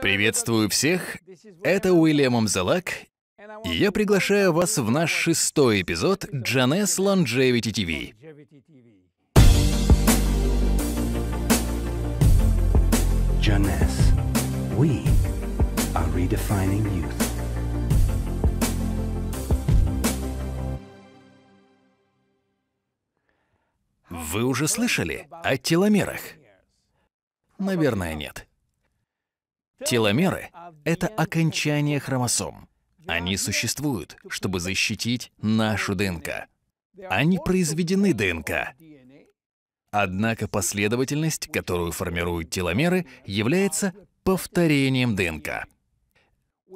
Приветствую всех, это Уильям Амзалак, и я приглашаю вас в наш шестой эпизод Джанес Longevity TV. Джанес, we are redefining youth. Вы уже слышали о теломерах? Наверное, нет. Теломеры — это окончание хромосом. Они существуют, чтобы защитить нашу ДНК. Они произведены ДНК. Однако последовательность, которую формируют теломеры, является повторением ДНК.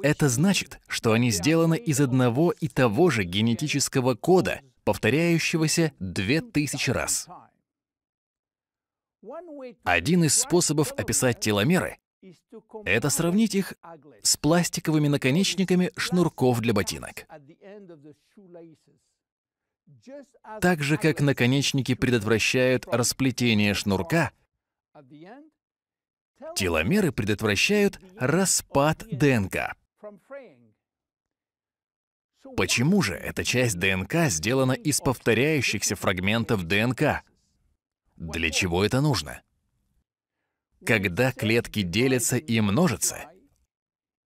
Это значит, что они сделаны из одного и того же генетического кода, повторяющегося 2000 раз. Один из способов описать теломеры это сравнить их с пластиковыми наконечниками шнурков для ботинок. Так же, как наконечники предотвращают расплетение шнурка, теломеры предотвращают распад ДНК. Почему же эта часть ДНК сделана из повторяющихся фрагментов ДНК? Для чего это нужно? когда клетки делятся и множатся,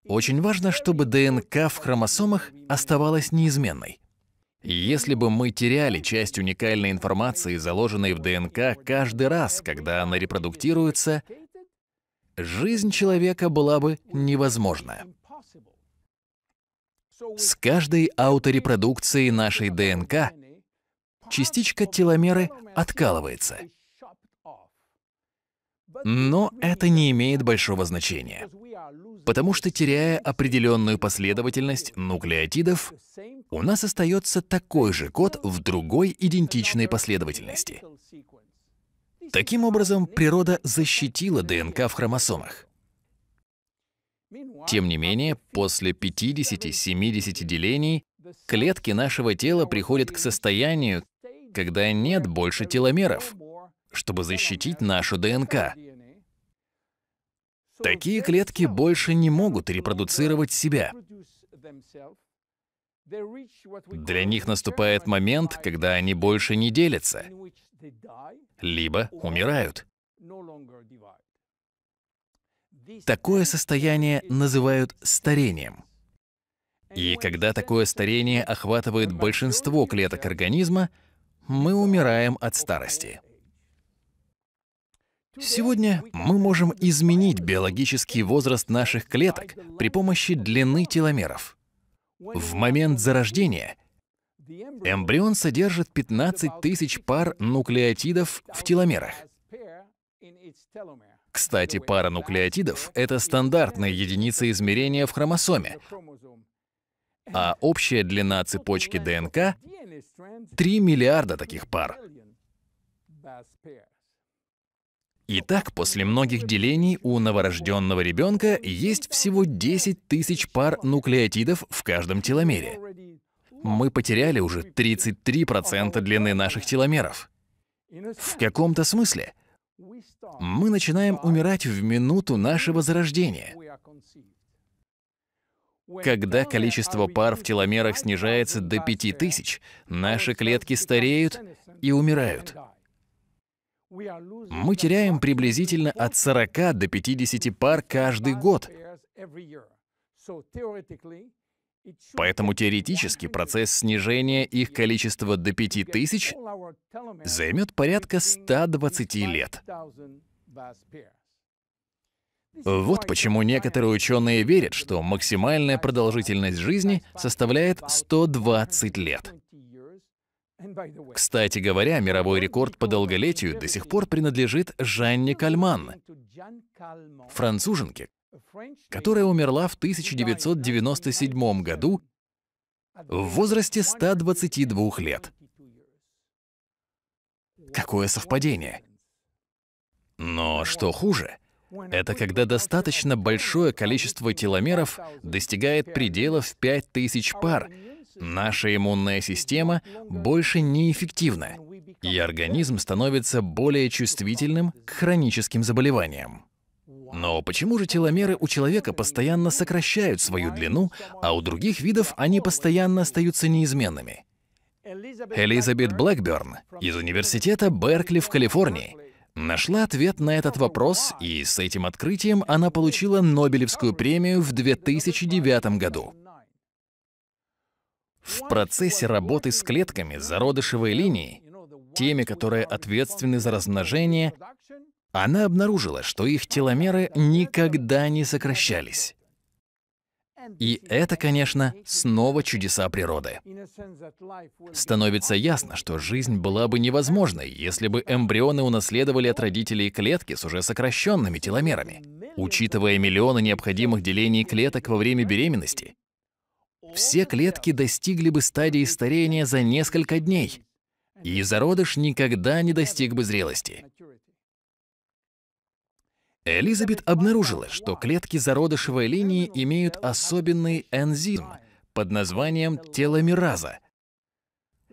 очень важно, чтобы ДНК в хромосомах оставалась неизменной. Если бы мы теряли часть уникальной информации, заложенной в ДНК каждый раз, когда она репродуктируется, жизнь человека была бы невозможна. С каждой ауторепродукцией нашей ДНК частичка теломеры откалывается — но это не имеет большого значения, потому что теряя определенную последовательность нуклеотидов, у нас остается такой же код в другой идентичной последовательности. Таким образом, природа защитила ДНК в хромосомах. Тем не менее, после 50-70 делений клетки нашего тела приходят к состоянию, когда нет больше теломеров, чтобы защитить нашу ДНК. Такие клетки больше не могут репродуцировать себя. Для них наступает момент, когда они больше не делятся, либо умирают. Такое состояние называют старением. И когда такое старение охватывает большинство клеток организма, мы умираем от старости. Сегодня мы можем изменить биологический возраст наших клеток при помощи длины теломеров. В момент зарождения эмбрион содержит 15 тысяч пар нуклеотидов в теломерах. Кстати, пара нуклеотидов — это стандартная единица измерения в хромосоме, а общая длина цепочки ДНК — 3 миллиарда таких пар. Итак, после многих делений у новорожденного ребенка есть всего 10 тысяч пар нуклеотидов в каждом теломере. Мы потеряли уже 33% длины наших теломеров. В каком-то смысле мы начинаем умирать в минуту нашего зарождения. Когда количество пар в теломерах снижается до 5000, наши клетки стареют и умирают. Мы теряем приблизительно от 40 до 50 пар каждый год. Поэтому теоретически процесс снижения их количества до 5000 займет порядка 120 лет. Вот почему некоторые ученые верят, что максимальная продолжительность жизни составляет 120 лет. Кстати говоря, мировой рекорд по долголетию до сих пор принадлежит Жанне Кальман, француженке, которая умерла в 1997 году в возрасте 122 лет. Какое совпадение! Но что хуже, это когда достаточно большое количество теломеров достигает пределов 5000 пар, Наша иммунная система больше неэффективна, и организм становится более чувствительным к хроническим заболеваниям. Но почему же теломеры у человека постоянно сокращают свою длину, а у других видов они постоянно остаются неизменными? Элизабет Блэкберн из университета Беркли в Калифорнии нашла ответ на этот вопрос, и с этим открытием она получила Нобелевскую премию в 2009 году. В процессе работы с клетками зародышевой линии, теми, которые ответственны за размножение, она обнаружила, что их теломеры никогда не сокращались. И это, конечно, снова чудеса природы. Становится ясно, что жизнь была бы невозможной, если бы эмбрионы унаследовали от родителей клетки с уже сокращенными теломерами. Учитывая миллионы необходимых делений клеток во время беременности, все клетки достигли бы стадии старения за несколько дней, и зародыш никогда не достиг бы зрелости. Элизабет обнаружила, что клетки зародышевой линии имеют особенный энзим под названием теломераза,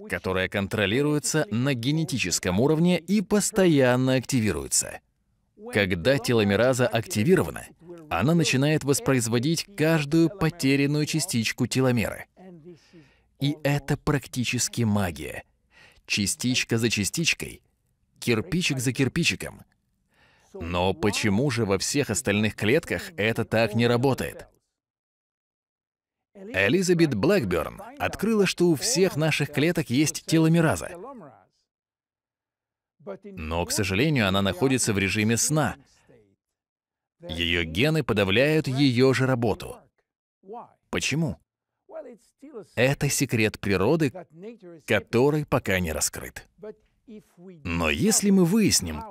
которая контролируется на генетическом уровне и постоянно активируется. Когда теломераза активирована, она начинает воспроизводить каждую потерянную частичку теломеры. И это практически магия. Частичка за частичкой, кирпичик за кирпичиком. Но почему же во всех остальных клетках это так не работает? Элизабет Блэкберн открыла, что у всех наших клеток есть теломераза. Но, к сожалению, она находится в режиме сна — ее гены подавляют ее же работу. Почему? Это секрет природы, который пока не раскрыт. Но если мы выясним,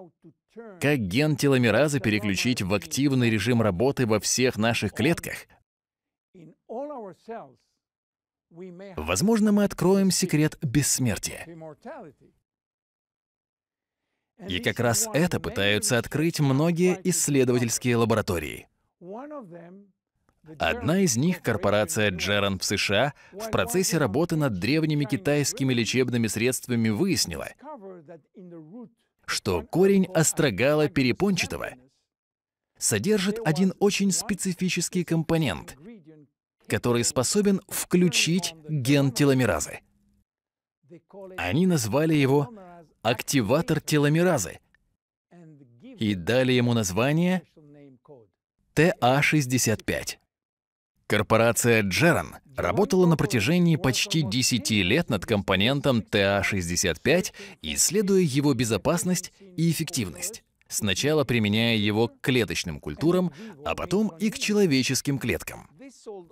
как ген теломеразы переключить в активный режим работы во всех наших клетках, возможно, мы откроем секрет бессмертия. И как раз это пытаются открыть многие исследовательские лаборатории. Одна из них, корпорация Джерон в США, в процессе работы над древними китайскими лечебными средствами выяснила, что корень острогала перепончатого содержит один очень специфический компонент, который способен включить ген теломеразы. Они назвали его активатор теломеразы и дали ему название та 65 Корпорация Джерон работала на протяжении почти 10 лет над компонентом та 65 исследуя его безопасность и эффективность, сначала применяя его к клеточным культурам, а потом и к человеческим клеткам.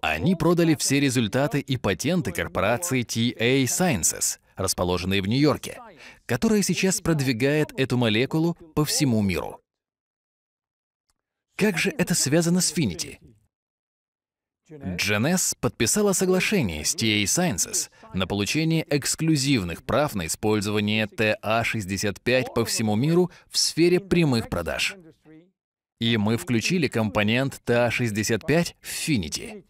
Они продали все результаты и патенты корпорации TA а Sciences, расположенные в Нью-Йорке, которая сейчас продвигает эту молекулу по всему миру. Как же это связано с Finity? Дженес подписала соглашение с TA Sciences на получение эксклюзивных прав на использование TA-65 а по всему миру в сфере прямых продаж. И мы включили компонент TA-65 а в Finity.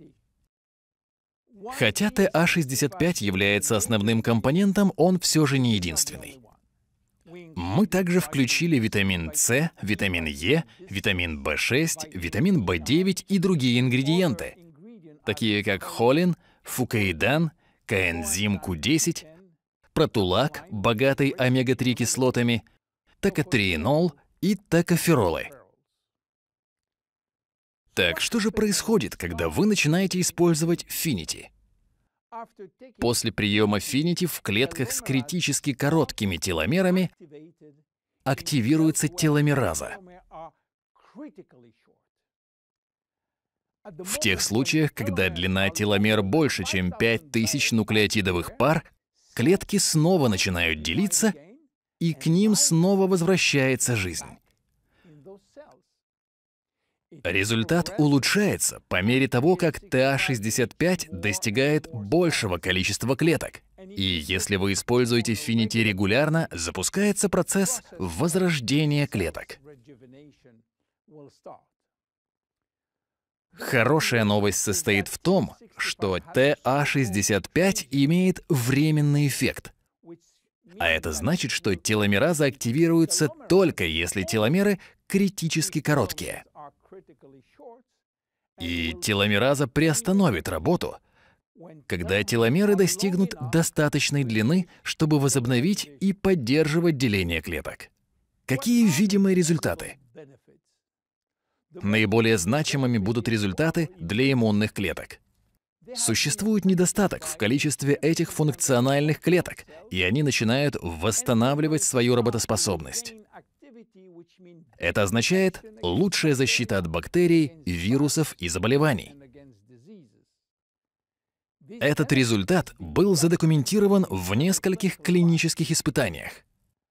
Хотя TA-65 является основным компонентом, он все же не единственный. Мы также включили витамин С, витамин Е, витамин В6, витамин В9 и другие ингредиенты, такие как холин, фукаидан, коэнзим Q10, протулак, богатый омега-3 кислотами, токотриенол и токоферолы. Так что же происходит, когда вы начинаете использовать Finity? После приема Finity в клетках с критически короткими теломерами активируется теломераза. В тех случаях, когда длина теломер больше, чем 5000 нуклеотидовых пар, клетки снова начинают делиться, и к ним снова возвращается жизнь. Результат улучшается по мере того, как TA65 достигает большего количества клеток. И если вы используете Finity регулярно, запускается процесс возрождения клеток. Хорошая новость состоит в том, что TA65 имеет временный эффект. А это значит, что теломеразы активируются только если теломеры критически короткие. И теломераза приостановит работу, когда теломеры достигнут достаточной длины, чтобы возобновить и поддерживать деление клеток. Какие видимые результаты? Наиболее значимыми будут результаты для иммунных клеток. Существует недостаток в количестве этих функциональных клеток, и они начинают восстанавливать свою работоспособность. Это означает лучшая защита от бактерий, вирусов и заболеваний. Этот результат был задокументирован в нескольких клинических испытаниях.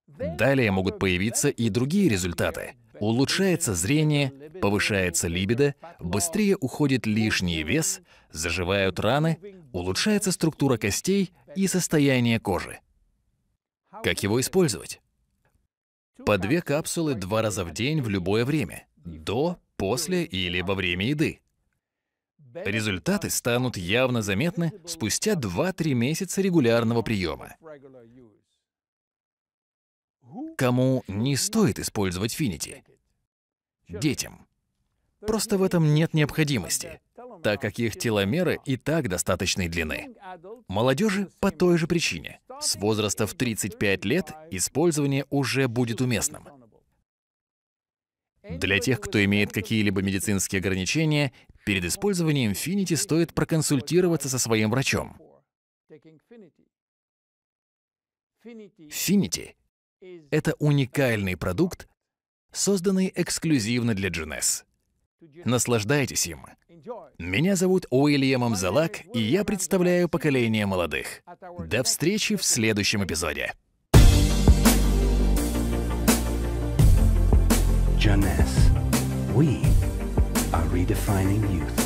Далее могут появиться и другие результаты. Улучшается зрение, повышается либидо, быстрее уходит лишний вес, заживают раны, улучшается структура костей и состояние кожи. Как его использовать? По две капсулы два раза в день в любое время. До, после или во время еды. Результаты станут явно заметны спустя 2-3 месяца регулярного приема. Кому не стоит использовать финити? Детям. Просто в этом нет необходимости так как их теломеры и так достаточной длины. Молодежи по той же причине. С возраста в 35 лет использование уже будет уместным. Для тех, кто имеет какие-либо медицинские ограничения, перед использованием Infinity стоит проконсультироваться со своим врачом. Finity — это уникальный продукт, созданный эксклюзивно для GNS. Наслаждайтесь им. Меня зовут Уильямом Залак, и я представляю поколение молодых. До встречи в следующем эпизоде. Janess, we are redefining youth.